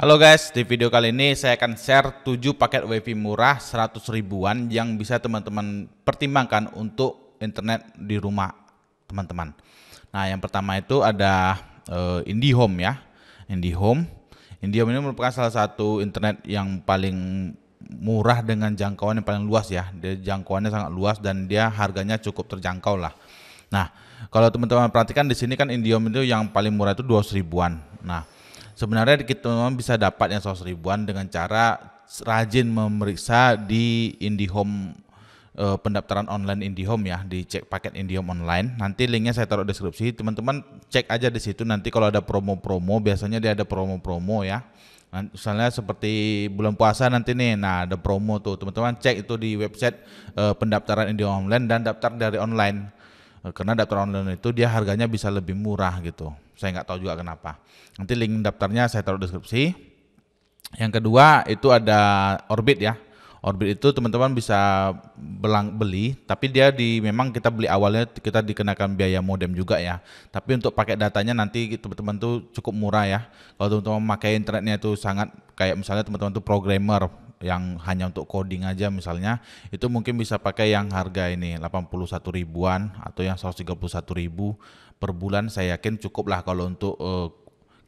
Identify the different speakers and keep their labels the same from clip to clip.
Speaker 1: Halo guys, di video kali ini saya akan share 7 paket wifi murah 100 ribuan yang bisa teman-teman pertimbangkan untuk internet di rumah teman-teman. Nah yang pertama itu ada uh, IndiHome ya, IndiHome. IndiHome ini merupakan salah satu internet yang paling murah dengan jangkauan yang paling luas ya. Dia jangkauannya sangat luas dan dia harganya cukup terjangkau lah. Nah kalau teman-teman perhatikan di sini kan IndiHome itu yang paling murah itu 200 ribuan. Nah sebenarnya kita memang bisa dapat yang 100 ribuan dengan cara rajin memeriksa di IndiHome uh, pendaftaran online IndiHome ya di cek paket IndiHome online. Nanti linknya saya taruh deskripsi. Teman-teman cek aja di situ nanti kalau ada promo-promo biasanya dia ada promo-promo ya. Misalnya seperti bulan puasa nanti nih, nah ada promo tuh teman-teman cek itu di website uh, pendaftaran IndiHome online dan daftar dari online. Eh, karena daftar online itu dia harganya bisa lebih murah gitu saya nggak tahu juga kenapa nanti link daftarnya saya taruh deskripsi yang kedua itu ada orbit ya orbit itu teman-teman bisa belang beli tapi dia di memang kita beli awalnya kita dikenakan biaya modem juga ya tapi untuk pakai datanya nanti teman-teman tuh cukup murah ya kalau teman-teman memakai internetnya itu sangat kayak misalnya teman-teman tuh programmer yang hanya untuk coding aja misalnya itu mungkin bisa pakai yang harga ini 81 ribuan atau yang 131 ribu per bulan saya yakin cukup lah kalau untuk uh,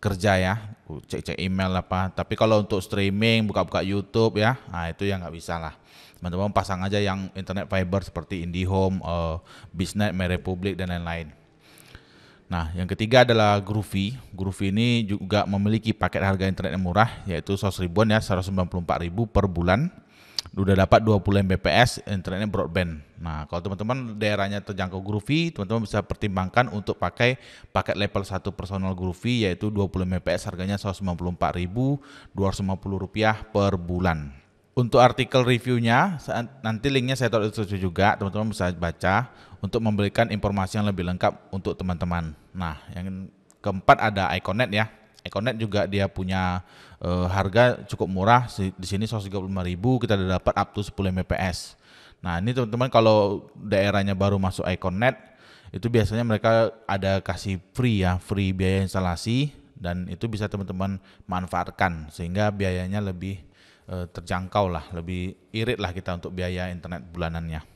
Speaker 1: kerja ya cek-cek email apa tapi kalau untuk streaming buka-buka YouTube ya nah itu ya nggak bisa lah teman-teman pasang aja yang internet fiber seperti IndiHome, uh, Bisnet, MyRepublic dan lain-lain Nah, yang ketiga adalah Groovy. Groovy ini juga memiliki paket harga internet yang murah, yaitu 100 ribuan ya, 194 ribu per bulan. Sudah dapat 20 Mbps, internetnya broadband. Nah, kalau teman-teman daerahnya terjangkau Groovy, teman-teman bisa pertimbangkan untuk pakai paket level 1 personal Groovy, yaitu 20 Mbps harganya 194 ribu, 250 rupiah per bulan. Untuk artikel reviewnya, nanti linknya saya taruh di juga, teman-teman bisa baca untuk memberikan informasi yang lebih lengkap untuk teman-teman. Nah, yang keempat ada Iconet ya. Iconet juga dia punya e, harga cukup murah di sini 135.000 kita udah dapat up to 10 Mbps. Nah, ini teman-teman kalau daerahnya baru masuk Iconet itu biasanya mereka ada kasih free ya, free biaya instalasi dan itu bisa teman-teman manfaatkan sehingga biayanya lebih e, terjangkau lah, lebih irit lah kita untuk biaya internet bulanannya.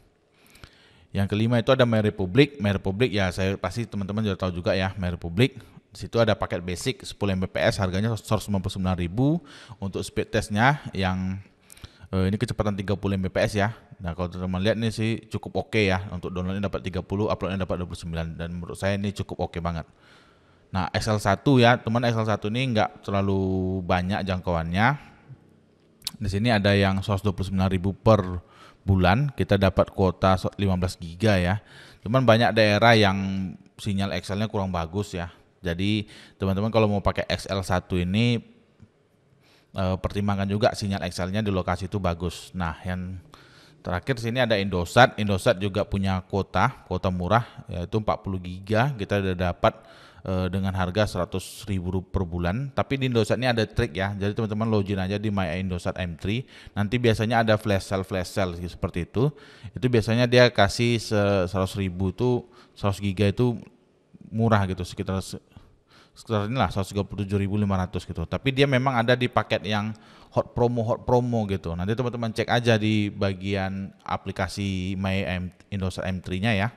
Speaker 1: Yang kelima itu ada My Republic. My Republic ya saya pasti teman-teman sudah tahu juga ya My Republic. Di situ ada paket basic 10 Mbps harganya 199.000 untuk speed testnya yang eh, ini kecepatan 30 Mbps ya. Nah, kalau teman-teman lihat nih sih cukup oke okay ya untuk downloadnya dapat 30, uploadnya dapat 29 dan menurut saya ini cukup oke okay banget. Nah, XL1 ya, teman XL1 ini nggak terlalu banyak jangkauannya. Di sini ada yang 129.000 per bulan kita dapat kuota 15 giga ya. Cuman banyak daerah yang sinyal XL-nya kurang bagus ya. Jadi teman-teman kalau mau pakai XL1 ini e, pertimbangkan juga sinyal XL-nya di lokasi itu bagus. Nah, yang terakhir sini ada Indosat. Indosat juga punya kuota, kuota murah yaitu 40 giga kita sudah dapat uh, dengan harga seratus ribu per bulan. Tapi di Indosat ini ada trik ya. Jadi teman-teman login aja di My Indosat M3. Nanti biasanya ada flash sale flash sale seperti itu. Itu biasanya dia kasih seratus ribu itu seratus giga itu murah gitu sekitar sekitar inilah 137.500 gitu. Tapi dia memang ada di paket yang hot promo hot promo gitu. Nanti teman-teman cek aja di bagian aplikasi My Indosat M3-nya ya.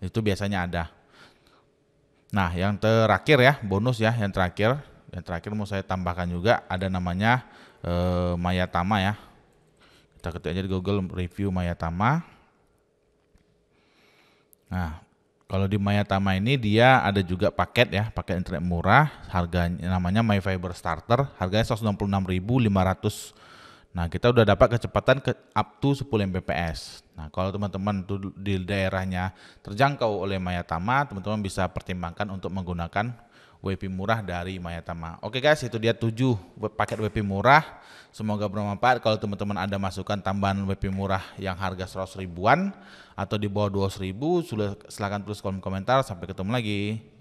Speaker 1: Itu biasanya ada. Nah, yang terakhir ya, bonus ya, yang terakhir, yang terakhir mau saya tambahkan juga ada namanya Maya eh, Mayatama ya. Kita ketik aja di Google review Mayatama. Nah, kalau di Mayatama ini dia ada juga paket ya, paket internet murah, harganya namanya My Fiber Starter, harganya 166.500 Nah, kita udah dapat kecepatan ke up to 10 Mbps. Nah, kalau teman-teman di daerahnya terjangkau oleh Mayatama, teman-teman bisa pertimbangkan untuk menggunakan WP murah dari Mayatama. Oke guys, itu dia 7 paket WP murah. Semoga bermanfaat. Kalau teman-teman ada masukan tambahan WP murah yang harga 100 ribuan atau di bawah 200 ribu, silakan tulis kolom komentar. Sampai ketemu lagi.